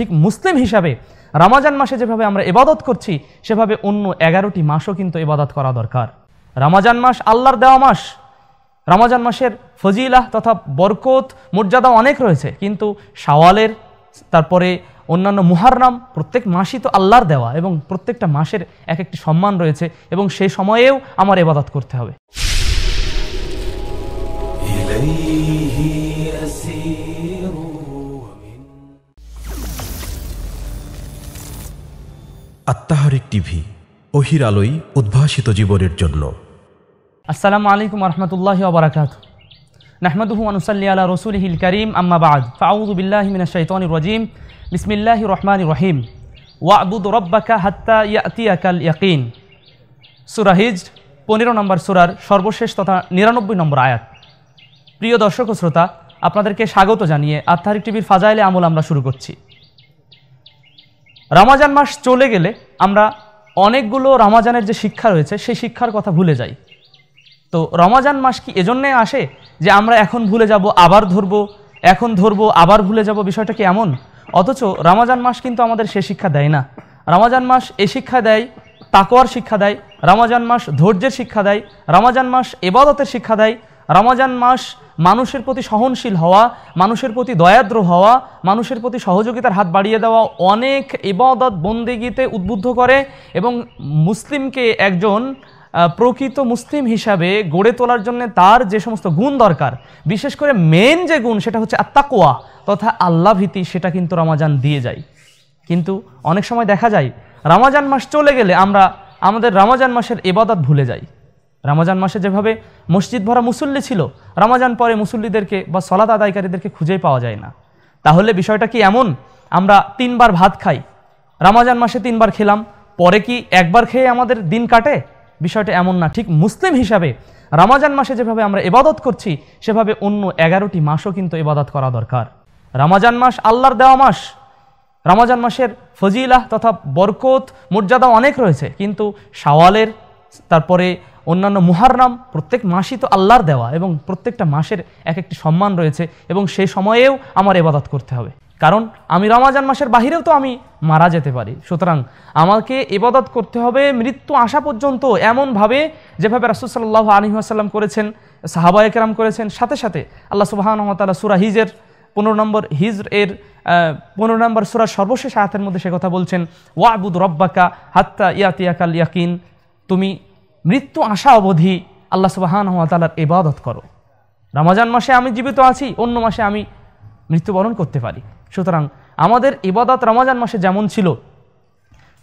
ঠিক মুসলিম হিসাবে রামাজান মাসে যেভাবে আমরা এবাদত করছি সেভাবে অন্য এগারোটি মাসও কিন্তু এবাদত করা দরকার রামাজান মাস আল্লাহর দেওয়া মাস রামাজান মাসের ফজিলাহ তথা বরকত মর্যাদা অনেক রয়েছে কিন্তু শাওয়ালের তারপরে অন্যান্য মুহারনাম প্রত্যেক মাসই তো আল্লাহর দেওয়া এবং প্রত্যেকটা মাসের এক একটি সম্মান রয়েছে এবং সেই সময়েও আমার এবাদত করতে হবে তাহারিক টিভি অহির আলোই উদ্ভাসিত জীবনের জন্য আসসালামু আলাইকুম রহমতুল্লাহ আবরাকাত নাহমদুহু আনুসাল্লি আলা হিল করিম আম্মাবাদ ফাউদুবিল্লাহ মিনাশাইতনির রজিম বিসমিল্লাহ রহমান রহিম ওয়াবুদ রব্বাকা হাত্তা ইয়াতিয়াকাল ইয়াকিন সুরাহিজ পনেরো নম্বর সুরার সর্বশেষ তথা নিরানব্বই নম্বর আয়াত প্রিয় দর্শক ও শ্রোতা আপনাদেরকে স্বাগত জানিয়ে আত্মারিক টিভির ফাজাইলে আমল আমরা শুরু করছি রামাজান মাস চলে গেলে আমরা অনেকগুলো রামাজানের যে শিক্ষা রয়েছে সেই শিক্ষার কথা ভুলে যাই তো রমাজান মাস কি এজন্যে আসে যে আমরা এখন ভুলে যাব আবার ধরব এখন ধরব আবার ভুলে যাব বিষয়টা কি এমন অথচ রামাজান মাস কিন্তু আমাদের সে শিক্ষা দেয় না রামাজান মাস এ শিক্ষা দেয় তাকোয়ার শিক্ষা দেয় রামাজান মাস ধৈর্যের শিক্ষা দেয় রামাজান মাস এবাদতের শিক্ষা দেয় রামাজান মাস মানুষের প্রতি সহনশীল হওয়া মানুষের প্রতি দয়াদ্র হওয়া মানুষের প্রতি সহযোগিতার হাত বাড়িয়ে দেওয়া অনেক ইবাদত বন্দেগিতে উদ্বুদ্ধ করে এবং মুসলিমকে একজন প্রকৃত মুসলিম হিসাবে গড়ে তোলার জন্য তার যে সমস্ত গুণ দরকার বিশেষ করে মেন যে গুণ সেটা হচ্ছে আত্মাকোয়া তথা আল্লাহ ভীতি সেটা কিন্তু রমাজান দিয়ে যায় কিন্তু অনেক সময় দেখা যায় রামাজান মাস চলে গেলে আমরা আমাদের রামাজান মাসের এবাদত ভুলে যাই রামাজান মাসে যেভাবে মসজিদ ভরা মুসল্লি ছিল রামাজান পরে মুসল্লিদেরকে বা সলাদ আদায়কারীদেরকে খুঁজেই পাওয়া যায় না তাহলে বিষয়টা কি এমন আমরা তিনবার ভাত খাই রামাজান মাসে তিনবার খেলাম পরে কি একবার খেয়ে আমাদের দিন কাটে বিষয়টা এমন না ঠিক মুসলিম হিসাবে রামাজান মাসে যেভাবে আমরা এবাদত করছি সেভাবে অন্য এগারোটি মাসও কিন্তু এবাদত করা দরকার রামাজান মাস আল্লাহর দেওয়া মাস রামাজান মাসের ফজিলাহ তথা বরকত মর্যাদা অনেক রয়েছে কিন্তু শাওয়ালের তারপরে অন্যান্য মুহারনাম প্রত্যেক মাসই তো আল্লাহর দেওয়া এবং প্রত্যেকটা মাসের এক একটি সম্মান রয়েছে এবং সেই সময়েও আমার এবাদত করতে হবে কারণ আমি রমাজান মাসের বাহিরেও তো আমি মারা যেতে পারি সুতরাং আমাকে এবাদত করতে হবে মৃত্যু আসা পর্যন্ত এমনভাবে যেভাবে রাসুলসাল্লাহ আলহিহাসাল্লাম করেছেন সাহাবা একরাম করেছেন সাথে সাথে আল্লাহ সুবাহানতালা সুরা হিজের পনেরো নম্বর হিজ এর পনেরো নম্বর সুরা সর্বশেষ আয়াতের মধ্যে সে কথা বলছেন ওয়াবুদ রব্বাকা হাত্তা ইয়াতিয়াকাল ইয়াকিন তুমি মৃত্যু আসা অবধি আল্লাহ সুবাহান তালার ইবাদত করো রামাজান মাসে আমি জীবিত আছি অন্য মাসে আমি মৃত্যুবরণ করতে পারি সুতরাং আমাদের ইবাদত রমাজান মাসে যেমন ছিল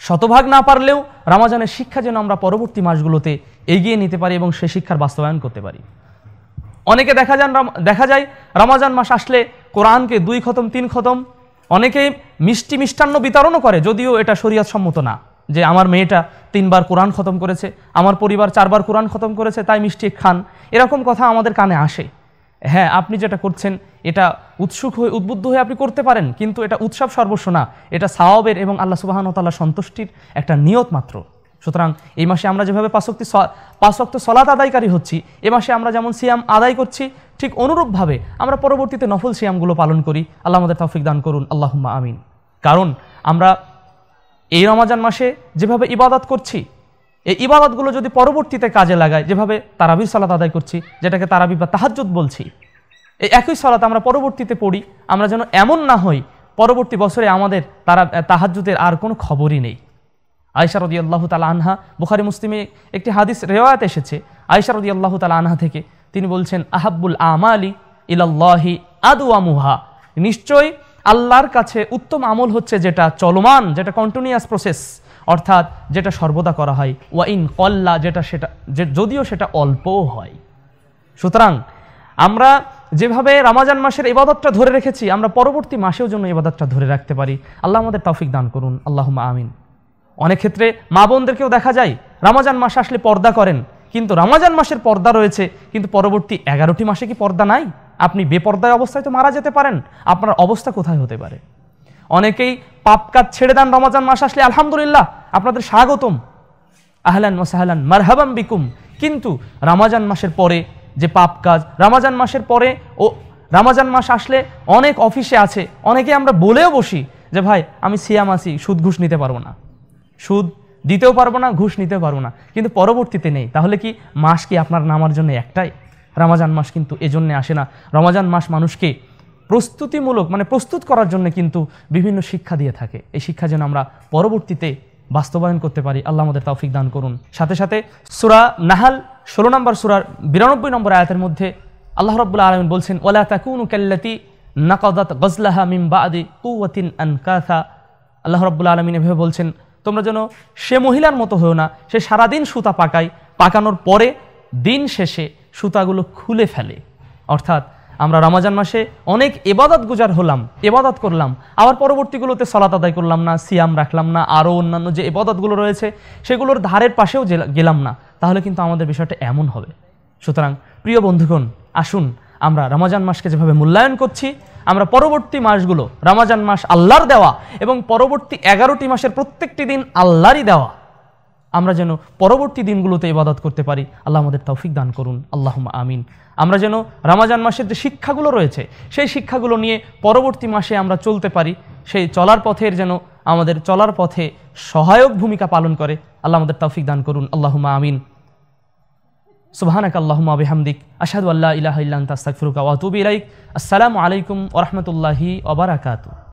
শতভাগ না পারলেও রামাজানের শিক্ষা যেন আমরা পরবর্তী মাসগুলোতে এগিয়ে নিতে পারি এবং সে শিক্ষার বাস্তবায়ন করতে পারি অনেকে দেখা যান দেখা যায় রামাজান মাস আসলে কোরআনকে দুই খতম তিন খতম অনেকে মিষ্টি মিষ্টান্ন বিতরণও করে যদিও এটা সম্মত না যে আমার মেয়েটা তিনবার কোরআন খতম করেছে আমার পরিবার চারবার কোরআন খতম করেছে তাই মিষ্টি খান এরকম কথা আমাদের কানে আসে হ্যাঁ আপনি যেটা করছেন এটা উৎসুক হয়ে উদ্বুদ্ধ হয়ে আপনি করতে পারেন কিন্তু এটা উৎসব সর্বস্ব না এটা সাওয়াবের এবং আল্লাহ সুবাহানতাল্লাহ সন্তুষ্টির একটা নিয়ত মাত্র সুতরাং এই মাসে আমরা যেভাবে পাশক্তি পাশক্ত সলাত আদায়কারী হচ্ছি এ মাসে আমরা যেমন সিয়াম আদায় করছি ঠিক অনুরূপভাবে আমরা পরবর্তীতে নফল সিয়ামগুলো পালন করি আল্লাহ আমাদের তৌফিক দান করুন আল্লাহ আমিন কারণ আমরা এই রমাজান মাসে যেভাবে ইবাদত করছি এই ইবাদতগুলো যদি পরবর্তীতে কাজে লাগায় যেভাবে তারাবির সালাত আদায় করছি যেটাকে তারাবি বা তাহাজুদ বলছি এই একই সালাত আমরা পরবর্তীতে পড়ি আমরা যেন এমন না হই পরবর্তী বছরে আমাদের তারা তাহাজুদের আর কোনো খবরই নেই আয়সারদি আল্লাহ তালা আনহা বুখারি মুসলিমে একটি হাদিস রেওয়ায়ত এসেছে আয়সারদি আল্লাহ তালা আনহা থেকে তিনি বলছেন আহাবুল আমালি ইলাল্লাহি আদুয়ামুহা নিশ্চয় আল্লাহর কাছে উত্তম আমল হচ্ছে যেটা চলমান যেটা কন্টিনিউয়াস প্রসেস অর্থাৎ যেটা সর্বদা করা হয় ওয়া ইন কল্লা যেটা সেটা যে যদিও সেটা অল্পও হয় সুতরাং আমরা যেভাবে রামাজান মাসের ইবাদতটা ধরে রেখেছি আমরা পরবর্তী মাসেও জন্য ইবাদতটা ধরে রাখতে পারি আল্লাহ আমাদের তৌফিক দান করুন আল্লাহ আমিন অনেক ক্ষেত্রে মা বোনদেরকেও দেখা যায় রামাজান মাসে আসলে পর্দা করেন কিন্তু রামাজান মাসের পর্দা রয়েছে কিন্তু পরবর্তী এগারোটি মাসে কি পর্দা নাই আপনি বেপর্দায় অবস্থায় তো মারা যেতে পারেন আপনার অবস্থা কোথায় হতে পারে অনেকেই পাপ কাজ ছেড়ে দেন রমাজান মাস আসলে আলহামদুলিল্লাহ আপনাদের স্বাগতম আহলান ওসাহালান মারহাবাম বিকুম কিন্তু রামাজান মাসের পরে যে পাপ কাজ রামাজান মাসের পরে ও রামাজান মাস আসলে অনেক অফিসে আছে অনেকে আমরা বলেও বসি যে ভাই আমি সিয়াম আসি সুদ ঘুষ নিতে পারবো না সুদ দিতেও পারবো না ঘুষ নিতে পারবো না কিন্তু পরবর্তীতে নেই তাহলে কি মাস কি আপনার নামার জন্য একটাই রমাজান মাস কিন্তু এজন্যে আসে না রমাজান মাস মানুষকে প্রস্তুতিমূলক মানে প্রস্তুত করার জন্য কিন্তু বিভিন্ন শিক্ষা দিয়ে থাকে এই শিক্ষা যেন আমরা পরবর্তীতে বাস্তবায়ন করতে পারি আল্লাহ আমাদের তৌফিক দান করুন সাথে সাথে সুরা নাহাল ষোলো নম্বর সুরার বিরানব্বই নম্বর আয়াতের মধ্যে আল্লাহ রব্বুল্লা আলমিন বলছেন ওলা তাকুনু কাল্লাতি নাকদাত গজলাহা মিম বাদি কুয়াতিন আনকাথা আল্লাহ রব্বুল্লা আলমিন এভাবে বলছেন তোমরা যেন সে মহিলার মতো হয়েও না সে সারাদিন সুতা পাকায় পাকানোর পরে দিন শেষে সুতাগুলো খুলে ফেলে অর্থাৎ আমরা রামাজান মাসে অনেক এবাদত গুজার হলাম এবাদত করলাম আবার পরবর্তীগুলোতে সলাত আদায় করলাম না সিয়াম রাখলাম না আরও অন্যান্য যে এবাদতগুলো রয়েছে সেগুলোর ধারের পাশেও গেলাম না তাহলে কিন্তু আমাদের বিষয়টা এমন হবে সুতরাং প্রিয় বন্ধুগণ আসুন আমরা রামাজান মাসকে যেভাবে মূল্যায়ন করছি আমরা পরবর্তী মাসগুলো রামাজান মাস আল্লাহর দেওয়া এবং পরবর্তী এগারোটি মাসের প্রত্যেকটি দিন আল্লাহরই দেওয়া আমরা যেন পরবর্তী দিনগুলোতে ইবাদত করতে পারি আল্লাহ আমাদের তৌফিক দান করুন আল্লাহ আমিন আমরা যেন রামাজান মাসের যে শিক্ষাগুলো রয়েছে সেই শিক্ষাগুলো নিয়ে পরবর্তী মাসে আমরা চলতে পারি সেই চলার পথের যেন আমাদের চলার পথে সহায়ক ভূমিকা পালন করে আল্লাহ আমাদের তৌফিক দান করুন আল্লাহমা আমিন সুবাহানাক আল্লাহুমা বেহামদিক আসাদু আল্লাহ ইলাহ ইল্লান তাস্তাক ওয়াতুবি ইলাইক আসসালামু আলাইকুম ওরহমতুল্লাহি ওবরাকাতু